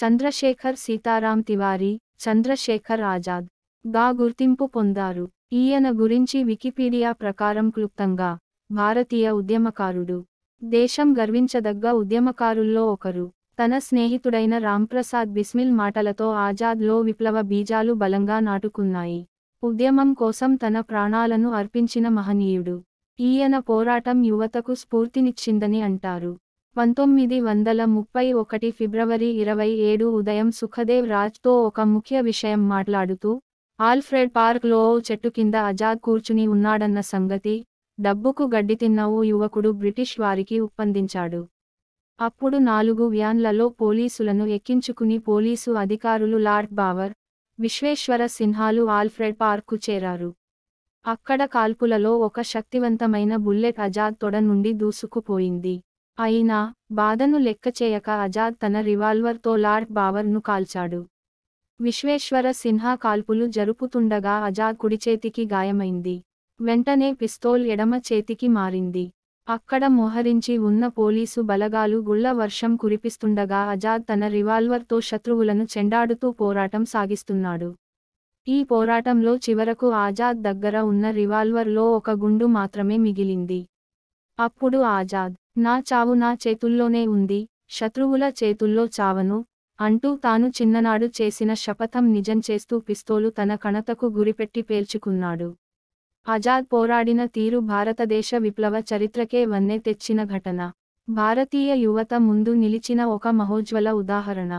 చంద్రశేఖర్ సీతారాం తివారీ చంద్రశేఖర్ ఆజాద్ గా గుర్తింపు పొందారు ఈయన గురించి వికీపీడియా ప్రకారం క్లుప్తంగా భారతీయ ఉద్యమకారుడు దేశం గర్వించదగ్గ ఉద్యమకారుల్లో ఒకరు తన స్నేహితుడైన రాంప్రసాద్ బిస్మిల్ మాటలతో ఆజాద్లో విప్లవ బీజాలు బలంగా నాటుకున్నాయి ఉద్యమం కోసం తన ప్రాణాలను అర్పించిన మహనీయుడు ఈయన పోరాటం యువతకు స్ఫూర్తినిచ్చిందని అంటారు పంతొమ్మిది వందల ముప్పై ఒకటి ఫిబ్రవరి ఇరవై ఏడు ఉదయం సుఖదేవ్ రాజ్తో ఒక ముఖ్య విషయం మాట్లాడుతూ ఆల్ఫ్రెడ్ పార్క్లో చెట్టు కింద అజాద్ కూర్చుని ఉన్నాడన్న సంగతి డబ్బుకు గడ్డి తిన్న ఓ యువకుడు బ్రిటిష్ వారికి ఒప్పందించాడు అప్పుడు నాలుగు వ్యాన్లలో పోలీసులను ఎక్కించుకుని పోలీసు అధికారులు లార్డ్ బావర్ విశ్వేశ్వర సిన్హాలు ఆల్ఫ్రెడ్ పార్కు చేరారు అక్కడ కాల్పులలో ఒక శక్తివంతమైన బుల్లెట్ అజాద్ తొడ నుండి దూసుకుపోయింది అయినా బాధను లెక్కచేయక ఆజాద్ తన రివాల్వర్తో లార్డ్ బావర్ను కాల్చాడు విశ్వేశ్వర సిన్హా కాల్పులు జరుపుతుండగా ఆజాద్ కుడిచేతికి గాయమైంది వెంటనే పిస్తోల్ ఎడమ చేతికి మారింది అక్కడ మోహరించి ఉన్న పోలీసు బలగాలు గుళ్ల వర్షం కురిపిస్తుండగా ఆజాద్ తన రివాల్వర్తో శత్రువులను చెండాడుతూ పోరాటం సాగిస్తున్నాడు ఈ పోరాటంలో చివరకు ఆజాద్ దగ్గర ఉన్న రివాల్వర్లో ఒక గుండు మాత్రమే మిగిలింది అప్పుడు ఆజాద్ నా చావు నా చేతుల్లోనే ఉంది శత్రువుల చేతుల్లో చావను అంటూ తాను చిన్ననాడు చేసిన శపథం నిజం చేస్తూ పిస్తోలు తన కణతకు గురిపెట్టి పేల్చుకున్నాడు ఆజాద్ పోరాడిన తీరు భారతదేశ విప్లవ చరిత్రకే వన్నె తెచ్చిన ఘటన భారతీయ యువత ముందు నిలిచిన ఒక మహోజ్వల ఉదాహరణ